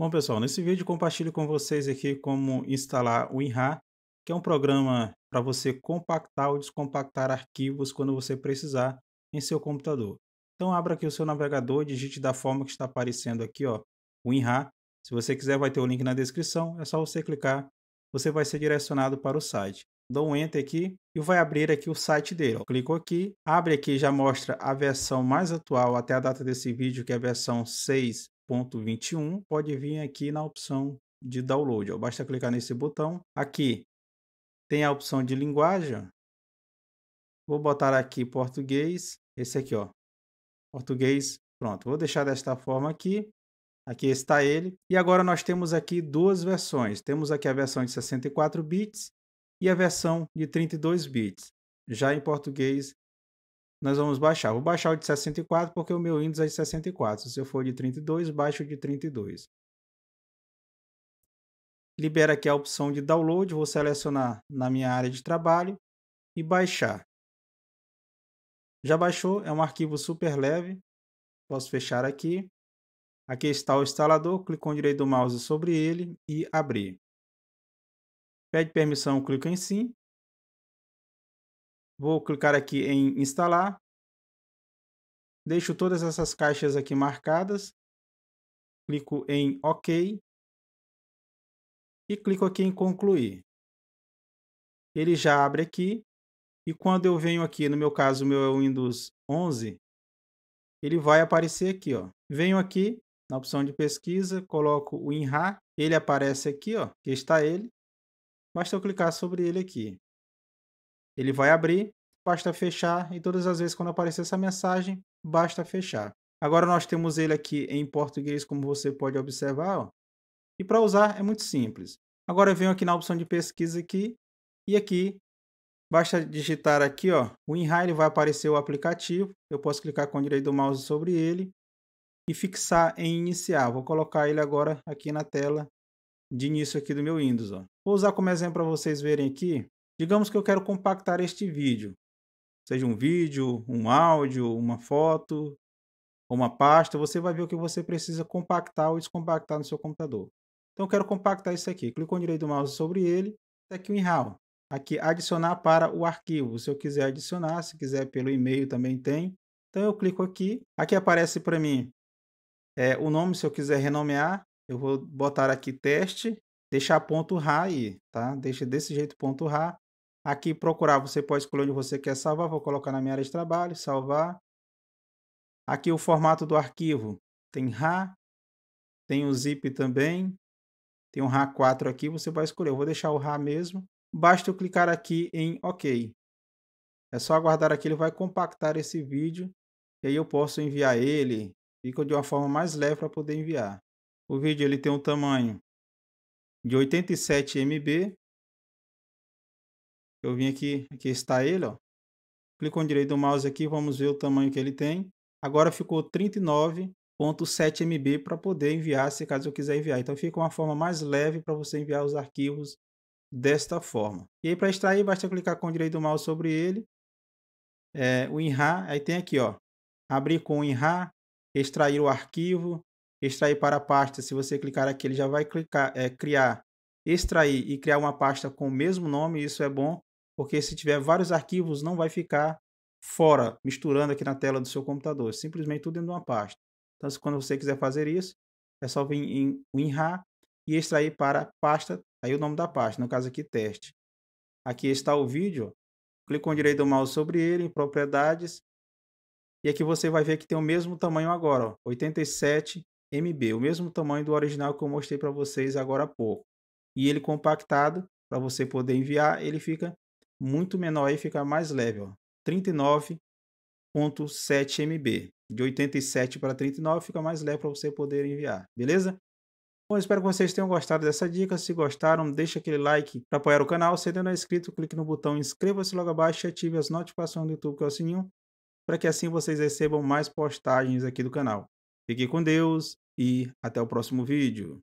Bom, pessoal, nesse vídeo compartilho com vocês aqui como instalar o WinRAR, que é um programa para você compactar ou descompactar arquivos quando você precisar em seu computador. Então abra aqui o seu navegador, digite da forma que está aparecendo aqui, ó, WinRAR. Se você quiser, vai ter o link na descrição, é só você clicar, você vai ser direcionado para o site. Dou um enter aqui e vai abrir aqui o site dele. Ó. Clico aqui, abre aqui, já mostra a versão mais atual até a data desse vídeo, que é a versão 6 1.21 pode vir aqui na opção de download. Ó. Basta clicar nesse botão. Aqui tem a opção de linguagem. Vou botar aqui português. Esse aqui, ó. Português. Pronto. Vou deixar desta forma aqui. Aqui está ele. E agora nós temos aqui duas versões. Temos aqui a versão de 64 bits e a versão de 32 bits. Já em português nós vamos baixar. Vou baixar o de 64 porque o meu índice é de 64. Se eu for de 32, baixo de 32. Libera aqui a opção de download, vou selecionar na minha área de trabalho e baixar. Já baixou, é um arquivo super leve. Posso fechar aqui. Aqui está o instalador, clico com o direito do mouse sobre ele e abrir. Pede permissão, clico em sim. Vou clicar aqui em instalar. Deixo todas essas caixas aqui marcadas. Clico em OK. E clico aqui em concluir. Ele já abre aqui. E quando eu venho aqui, no meu caso, o meu é o Windows 11, ele vai aparecer aqui, ó. Venho aqui na opção de pesquisa, coloco o WinRAR, ele aparece aqui, ó, que está ele. Basta eu clicar sobre ele aqui. Ele vai abrir, basta fechar, e todas as vezes quando aparecer essa mensagem, basta fechar. Agora nós temos ele aqui em português, como você pode observar. Ó. E para usar é muito simples. Agora eu venho aqui na opção de pesquisa aqui, e aqui Basta digitar aqui, ó, o InRail vai aparecer o aplicativo. Eu posso clicar com o direito do mouse sobre ele e fixar em iniciar. Vou colocar ele agora aqui na tela de início aqui do meu Windows, ó. Vou usar como exemplo para vocês verem aqui Digamos que eu quero compactar este vídeo, seja um vídeo, um áudio, uma foto, uma pasta, você vai ver o que você precisa compactar ou descompactar no seu computador. Então eu quero compactar isso aqui. Clico com direito do mouse sobre ele, tá aqui o Aqui adicionar para o arquivo. Se eu quiser adicionar, se quiser pelo e-mail também tem. Então eu clico aqui. Aqui aparece para mim é, o nome, se eu quiser renomear, eu vou botar aqui teste, deixar ponto .ra aí, tá? Deixa desse jeito ponto .ra Aqui procurar, você pode escolher onde você quer salvar. Vou colocar na minha área de trabalho, salvar. Aqui o formato do arquivo. Tem RA, tem o zip também. Tem um RA4 aqui, você vai escolher. Eu vou deixar o RA mesmo. Basta eu clicar aqui em OK. É só aguardar aqui, ele vai compactar esse vídeo. E aí eu posso enviar ele. Fica de uma forma mais leve para poder enviar. O vídeo ele tem um tamanho de 87 MB eu vim aqui, aqui está ele, ó. Clico com o direito do mouse aqui, vamos ver o tamanho que ele tem. Agora ficou 39.7 MB para poder enviar, se caso eu quiser enviar. Então fica uma forma mais leve para você enviar os arquivos desta forma. E aí para extrair, basta clicar com o direito do mouse sobre ele. É, o WinRAR, aí tem aqui, ó. Abrir com o WinRAR, extrair o arquivo, extrair para a pasta. Se você clicar aqui, ele já vai clicar, é, criar, extrair e criar uma pasta com o mesmo nome, isso é bom porque se tiver vários arquivos, não vai ficar fora, misturando aqui na tela do seu computador, é simplesmente tudo dentro de uma pasta. Então, quando você quiser fazer isso, é só vir em WinRAR e extrair para pasta, aí o nome da pasta, no caso aqui, teste. Aqui está o vídeo, clique com o direito do mouse sobre ele, em propriedades, e aqui você vai ver que tem o mesmo tamanho agora, ó, 87 MB, o mesmo tamanho do original que eu mostrei para vocês agora há pouco. E ele compactado, para você poder enviar, ele fica muito menor e fica mais leve, ó. 39.7 MB. De 87 para 39 fica mais leve para você poder enviar, beleza? Bom, espero que vocês tenham gostado dessa dica. Se gostaram, deixa aquele like para apoiar o canal. Se ainda não é inscrito, clique no botão inscreva-se logo abaixo e ative as notificações do YouTube, que é o sininho, para que assim vocês recebam mais postagens aqui do canal. Fique com Deus e até o próximo vídeo.